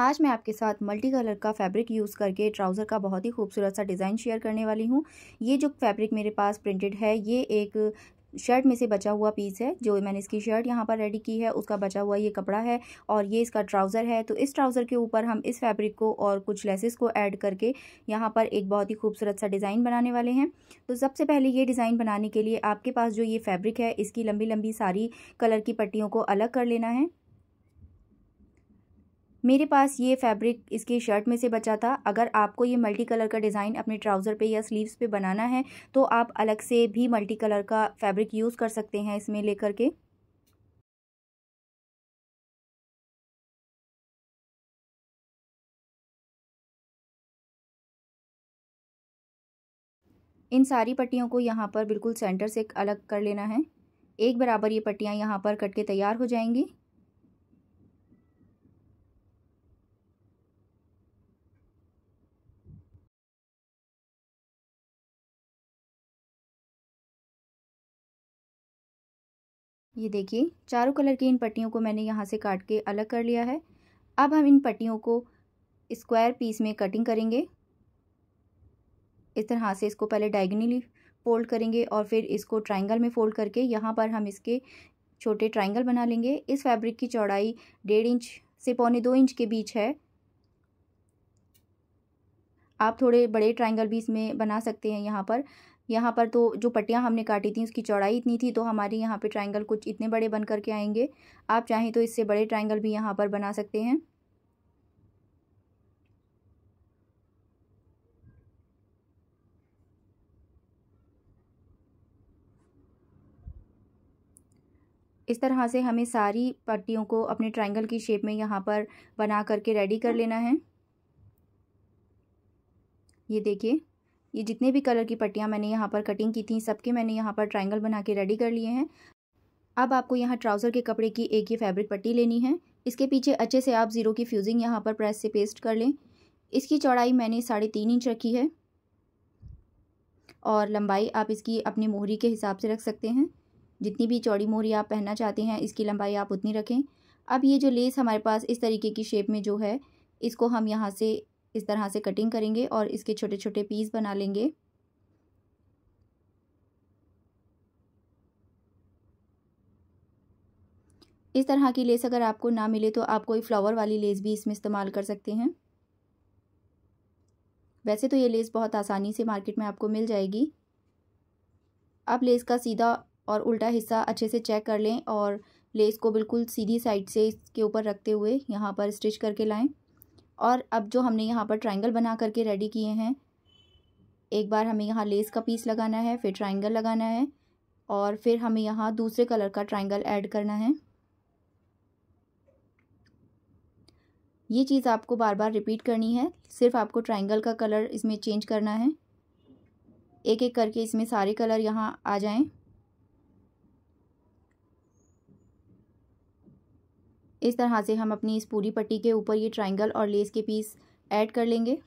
आज मैं आपके साथ मल्टी कलर का फैब्रिक यूज़ करके ट्राउज़र का बहुत ही खूबसूरत सा डिज़ाइन शेयर करने वाली हूँ ये जो फैब्रिक मेरे पास प्रिंटेड है ये एक शर्ट में से बचा हुआ पीस है जो मैंने इसकी शर्ट यहाँ पर रेडी की है उसका बचा हुआ ये कपड़ा है और ये इसका ट्राउज़र है तो इस ट्राउज़र के ऊपर हम इस फैब्रिक को और कुछ लेसेस को ऐड करके यहाँ पर एक बहुत ही खूबसूरत सा डिज़ाइन बनाने वाले हैं तो सबसे पहले ये डिज़ाइन बनाने के लिए आपके पास जो ये फैब्रिक है इसकी लंबी लंबी सारी कलर की पट्टियों को अलग कर लेना है मेरे पास ये फैब्रिक इसके शर्ट में से बचा था अगर आपको ये मल्टी कलर का डिज़ाइन अपने ट्राउज़र पे या स्लीव्स पे बनाना है तो आप अलग से भी मल्टी कलर का फैब्रिक यूज़ कर सकते हैं इसमें लेकर के इन सारी पट्टियों को यहाँ पर बिल्कुल सेंटर से अलग कर लेना है एक बराबर ये पट्टियाँ यहाँ पर कट के तैयार हो जाएंगी ये देखिए चारों कलर की इन पट्टियों को मैंने यहाँ से काट के अलग कर लिया है अब हम इन पट्टियों को स्क्वायर पीस में कटिंग करेंगे इस तरह से इसको पहले डायगनली फोल्ड करेंगे और फिर इसको ट्राइंगल में फोल्ड करके यहाँ पर हम इसके छोटे ट्राइंगल बना लेंगे इस फैब्रिक की चौड़ाई डेढ़ इंच से पौने दो इंच के बीच है आप थोड़े बड़े ट्राइंगल भी इसमें बना सकते हैं यहाँ पर यहाँ पर तो जो पट्टियाँ हमने काटी थी उसकी चौड़ाई इतनी थी तो हमारे यहाँ पे ट्रायंगल कुछ इतने बड़े बन करके आएंगे आप चाहें तो इससे बड़े ट्रायंगल भी यहाँ पर बना सकते हैं इस तरह से हमें सारी पट्टियों को अपने ट्रायंगल की शेप में यहाँ पर बना करके रेडी कर लेना है ये देखिए ये जितने भी कलर की पट्टियाँ मैंने यहाँ पर कटिंग की थी सबके मैंने यहाँ पर ट्राइंगल बना के रेडी कर लिए हैं अब आपको यहाँ ट्राउज़र के कपड़े की एक ये फैब्रिक पट्टी लेनी है इसके पीछे अच्छे से आप ज़ीरो की फ्यूजिंग यहाँ पर प्रेस से पेस्ट कर लें इसकी चौड़ाई मैंने साढ़े तीन इंच रखी है और लंबाई आप इसकी अपनी मोहरी के हिसाब से रख सकते हैं जितनी भी चौड़ी मोहरी आप पहनना चाहते हैं इसकी लंबाई आप उतनी रखें अब ये जो लेस हमारे पास इस तरीके की शेप में जो है इसको हम यहाँ से इस तरह से कटिंग करेंगे और इसके छोटे छोटे पीस बना लेंगे इस तरह की लेस अगर आपको ना मिले तो आप कोई फ्लावर वाली लेस भी इसमें इस्तेमाल कर सकते हैं वैसे तो ये लेस बहुत आसानी से मार्केट में आपको मिल जाएगी आप लेस का सीधा और उल्टा हिस्सा अच्छे से चेक कर लें और लेस को बिल्कुल सीधी साइड से इसके ऊपर रखते हुए यहाँ पर स्टिच करके लाएं और अब जो हमने यहाँ पर ट्राइंगल बना करके रेडी किए हैं एक बार हमें यहाँ लेस का पीस लगाना है फिर ट्राइंगल लगाना है और फिर हमें यहाँ दूसरे कलर का ट्राइंगल ऐड करना है ये चीज़ आपको बार बार रिपीट करनी है सिर्फ आपको ट्राइंगल का कलर इसमें चेंज करना है एक एक करके इसमें सारे कलर यहाँ आ जाएं इस तरह से हम अपनी इस पूरी पट्टी के ऊपर ये ट्राइंगल और लेस के पीस ऐड कर लेंगे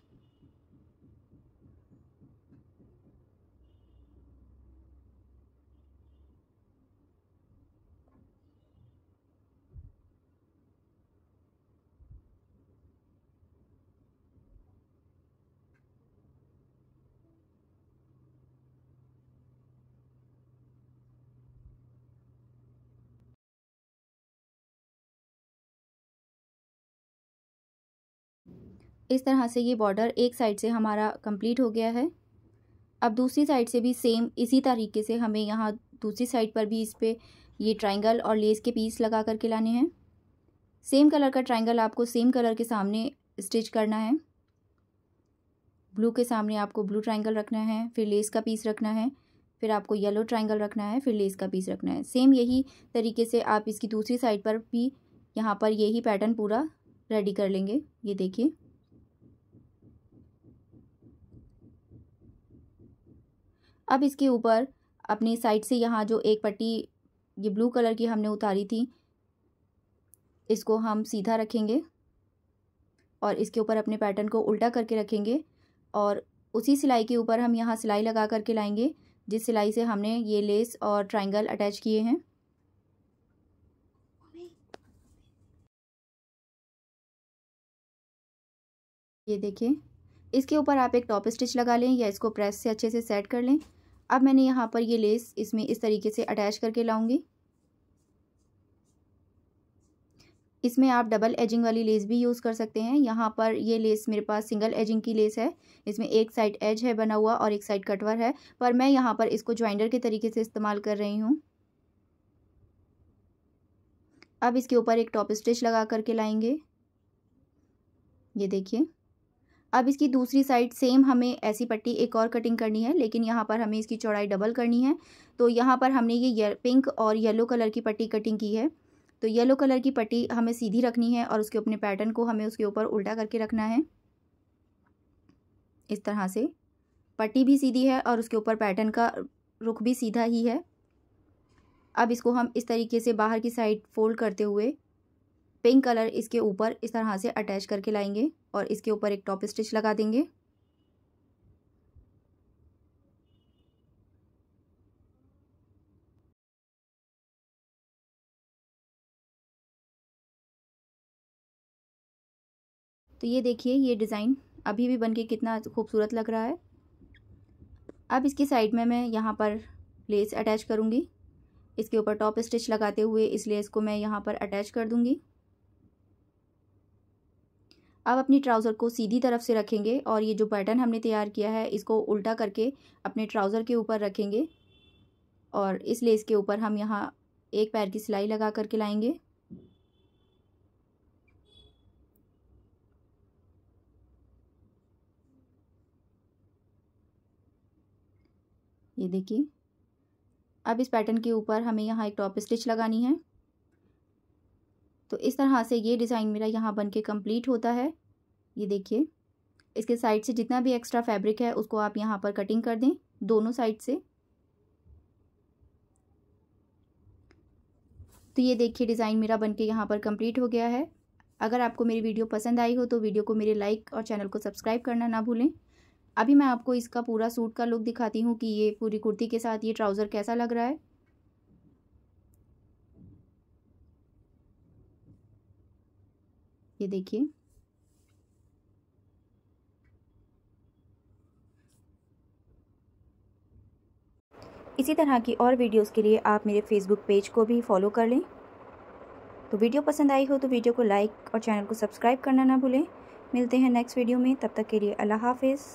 इस तरह से ये बॉर्डर एक साइड से हमारा कंप्लीट हो गया है अब दूसरी साइड से भी सेम इसी तरीके से हमें यहाँ दूसरी साइड पर भी इस पर ये ट्राइंगल और लेस के पीस लगा करके लाने हैं सेम कलर का ट्राइंगल आपको सेम कलर के सामने स्टिच करना है ब्लू के सामने आपको ब्लू ट्राइंगल रखना है फिर लेस का पीस रखना है फिर आपको येलो ट्राइंगल रखना है फिर लेस का पीस रखना है सेम यही तरीके से आप इसकी दूसरी साइड पर भी यहाँ पर यही पैटर्न पूरा रेडी कर लेंगे ये देखिए अब इसके ऊपर अपने साइड से यहाँ जो एक पट्टी ये ब्लू कलर की हमने उतारी थी इसको हम सीधा रखेंगे और इसके ऊपर अपने पैटर्न को उल्टा करके रखेंगे और उसी सिलाई के ऊपर हम यहाँ सिलाई लगा करके लाएंगे जिस सिलाई से हमने ये लेस और ट्रायंगल अटैच किए हैं ये देखिए इसके ऊपर आप एक टॉप स्टिच लगा लें या इसको प्रेस से अच्छे से सेट कर लें अब मैंने यहाँ पर ये लेस इसमें इस तरीके से अटैच करके लाऊंगी इसमें आप डबल एजिंग वाली लेस भी यूज़ कर सकते हैं यहाँ पर ये लेस मेरे पास सिंगल एजिंग की लेस है इसमें एक साइड एज है बना हुआ और एक साइड कटवर है पर मैं यहाँ पर इसको ज्वाइंडर के तरीके से इस्तेमाल कर रही हूँ अब इसके ऊपर एक टॉप स्टिच लगा करके लाएंगे ये देखिए अब इसकी दूसरी साइड सेम हमें ऐसी पट्टी एक और कटिंग करनी है लेकिन यहाँ पर हमें इसकी चौड़ाई डबल करनी है तो यहाँ पर हमने ये पिंक और येलो कलर की पट्टी कटिंग की है तो येलो कलर की पट्टी हमें सीधी रखनी है और उसके अपने पैटर्न को हमें उसके ऊपर उल्टा करके रखना है इस तरह से पट्टी भी सीधी है और उसके ऊपर पैटर्न का रुख भी सीधा ही है अब इसको हम इस तरीके से बाहर की साइड फोल्ड करते हुए पिंक कलर इसके ऊपर इस तरह से अटैच करके लाएंगे और इसके ऊपर एक टॉप स्टिच लगा देंगे तो ये देखिए ये डिज़ाइन अभी भी बन के कितना खूबसूरत लग रहा है अब इसकी साइड में मैं यहाँ पर लेस अटैच करूँगी इसके ऊपर टॉप स्टिच लगाते हुए इस लेस को मैं यहाँ पर अटैच कर दूँगी अब अपनी ट्राउज़र को सीधी तरफ से रखेंगे और ये जो पैटर्न हमने तैयार किया है इसको उल्टा करके अपने ट्राउज़र के ऊपर रखेंगे और इस लेस के ऊपर हम यहाँ एक पैर की सिलाई लगा करके लाएंगे ये देखिए अब इस पैटर्न के ऊपर हमें यहाँ एक टॉप स्टिच लगानी है तो इस तरह से ये डिज़ाइन मेरा यहाँ बन के कम्प्लीट होता है ये देखिए इसके साइड से जितना भी एक्स्ट्रा फैब्रिक है उसको आप यहाँ पर कटिंग कर दें दोनों साइड से तो ये देखिए डिज़ाइन मेरा बन के यहाँ पर कम्प्लीट हो गया है अगर आपको मेरी वीडियो पसंद आई हो तो वीडियो को मेरे लाइक और चैनल को सब्सक्राइब करना ना भूलें अभी मैं आपको इसका पूरा सूट का लुक दिखाती हूँ कि ये पूरी कुर्ती के साथ ये ट्राउज़र कैसा लग रहा है ये देखिए इसी तरह की और वीडियोस के लिए आप मेरे फेसबुक पेज को भी फॉलो कर लें तो वीडियो पसंद आई हो तो वीडियो को लाइक और चैनल को सब्सक्राइब करना ना भूलें मिलते हैं नेक्स्ट वीडियो में तब तक के लिए अल्लाह हाफिज़